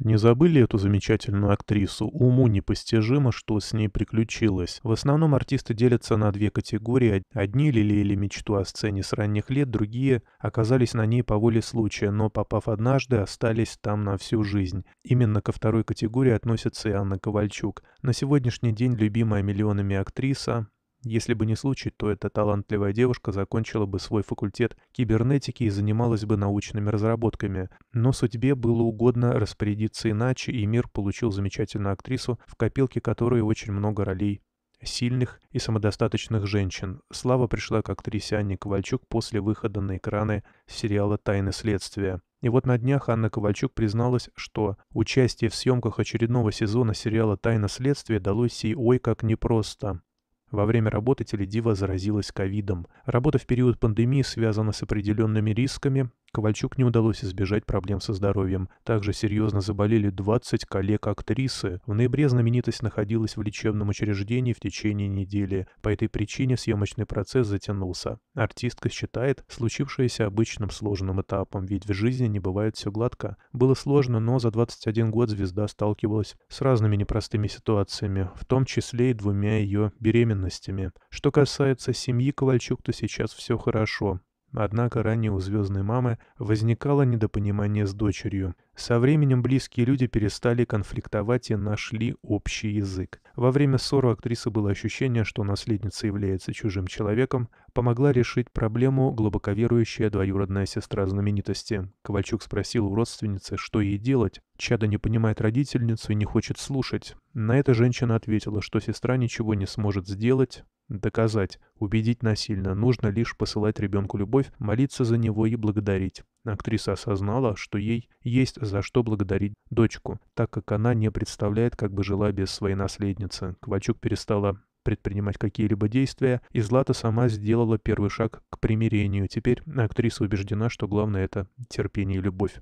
Не забыли эту замечательную актрису, уму непостижимо, что с ней приключилось. В основном артисты делятся на две категории. Одни лелеяли мечту о сцене с ранних лет, другие оказались на ней по воле случая, но, попав однажды, остались там на всю жизнь. Именно ко второй категории относится и Анна Ковальчук. На сегодняшний день любимая миллионами актриса, если бы не случай, то эта талантливая девушка закончила бы свой факультет кибернетики и занималась бы научными разработками. Но судьбе было угодно распорядиться иначе, и мир получил замечательную актрису, в копилке которой очень много ролей сильных и самодостаточных женщин. Слава пришла к актрисе Анне Ковальчук после выхода на экраны сериала «Тайны следствия». И вот на днях Анна Ковальчук призналась, что участие в съемках очередного сезона сериала «Тайна следствия» далось ей ой как непросто. Во время работы теледива заразилась ковидом. Работа в период пандемии связана с определенными рисками, Ковальчук не удалось избежать проблем со здоровьем. Также серьезно заболели 20 коллег актрисы. В ноябре знаменитость находилась в лечебном учреждении в течение недели. По этой причине съемочный процесс затянулся. Артистка считает случившееся обычным сложным этапом, ведь в жизни не бывает все гладко. Было сложно, но за 21 год звезда сталкивалась с разными непростыми ситуациями, в том числе и двумя ее беременностями. Что касается семьи Ковальчук, то сейчас все хорошо. Однако ранее у звездной мамы возникало недопонимание с дочерью. Со временем близкие люди перестали конфликтовать и нашли общий язык. Во время ссоры актрисы было ощущение, что наследница является чужим человеком, помогла решить проблему глубоковерующая двоюродная сестра знаменитости. Ковальчук спросил у родственницы, что ей делать. Чада не понимает родительницу и не хочет слушать. На это женщина ответила, что сестра ничего не сможет сделать, доказать, убедить насильно, нужно лишь посылать ребенку любовь, молиться за него и благодарить. Актриса осознала, что ей есть за что благодарить дочку, так как она не представляет, как бы жила без своей наследницы. Квачук перестала предпринимать какие-либо действия, и Злата сама сделала первый шаг к примирению. Теперь актриса убеждена, что главное — это терпение и любовь.